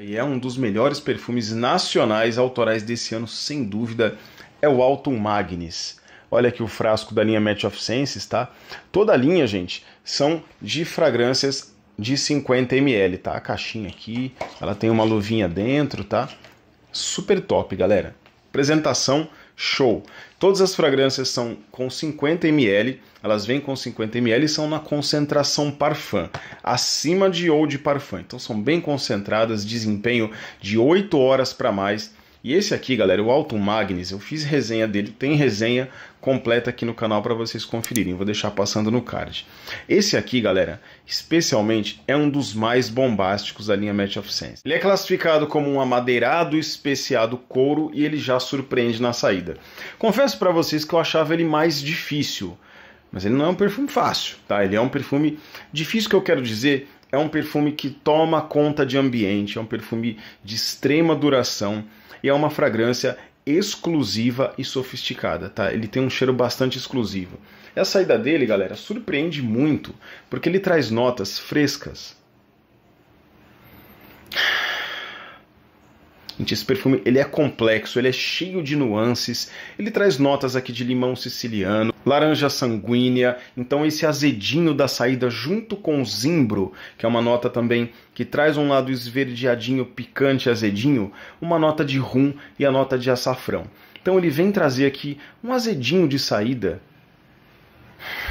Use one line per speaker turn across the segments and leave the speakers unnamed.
e é um dos melhores perfumes nacionais autorais desse ano, sem dúvida, é o Alton Magnus. Olha aqui o frasco da linha Match of Senses, tá? Toda a linha, gente, são de fragrâncias de 50 ml, tá? A caixinha aqui, ela tem uma luvinha dentro, tá? Super top, galera. Apresentação Show. Todas as fragrâncias são com 50 ml, elas vêm com 50 ml e são na concentração parfum, acima de ou de parfum. Então são bem concentradas, desempenho de 8 horas para mais e esse aqui, galera, o Alto Magnes, eu fiz resenha dele, tem resenha completa aqui no canal para vocês conferirem. Vou deixar passando no card. Esse aqui, galera, especialmente é um dos mais bombásticos da linha Match of Sense. Ele é classificado como um amadeirado especiado couro e ele já surpreende na saída. Confesso para vocês que eu achava ele mais difícil, mas ele não é um perfume fácil, tá? Ele é um perfume difícil que eu quero dizer é um perfume que toma conta de ambiente, é um perfume de extrema duração, e é uma fragrância exclusiva e sofisticada, tá? Ele tem um cheiro bastante exclusivo. E a saída dele, galera, surpreende muito, porque ele traz notas frescas, Gente, esse perfume ele é complexo, ele é cheio de nuances, ele traz notas aqui de limão siciliano, laranja sanguínea, então esse azedinho da saída junto com o zimbro, que é uma nota também que traz um lado esverdeadinho, picante, azedinho, uma nota de rum e a nota de açafrão. Então ele vem trazer aqui um azedinho de saída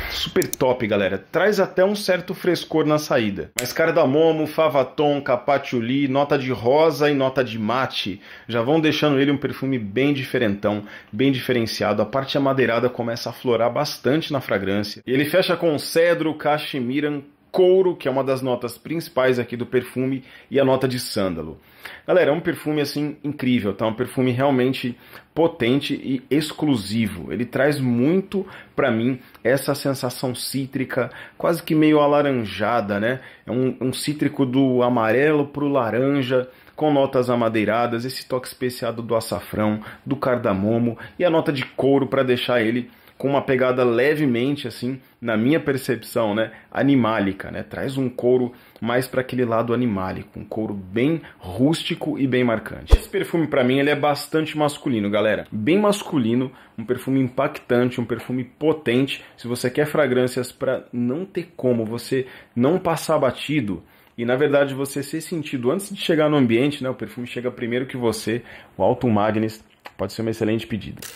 Super top, galera. Traz até um certo frescor na saída. Mas cardamomo, favaton, capatchouli, nota de rosa e nota de mate já vão deixando ele um perfume bem diferentão, bem diferenciado. A parte amadeirada começa a florar bastante na fragrância. E ele fecha com cedro, cachemira, couro, que é uma das notas principais aqui do perfume, e a nota de sândalo. Galera, é um perfume assim incrível, tá? Um perfume realmente potente e exclusivo. Ele traz muito para mim essa sensação cítrica, quase que meio alaranjada, né? É um, um cítrico do amarelo pro laranja, com notas amadeiradas, esse toque especiado do açafrão, do cardamomo e a nota de couro para deixar ele com uma pegada levemente, assim, na minha percepção, né, animálica, né? Traz um couro mais para aquele lado animálico, um couro bem rústico e bem marcante. Esse perfume para mim ele é bastante masculino, galera. Bem masculino, um perfume impactante, um perfume potente. Se você quer fragrâncias para não ter como você não passar batido, e na verdade você ser sentido antes de chegar no ambiente, né? O perfume chega primeiro que você. O Alto Magnus pode ser uma excelente pedida.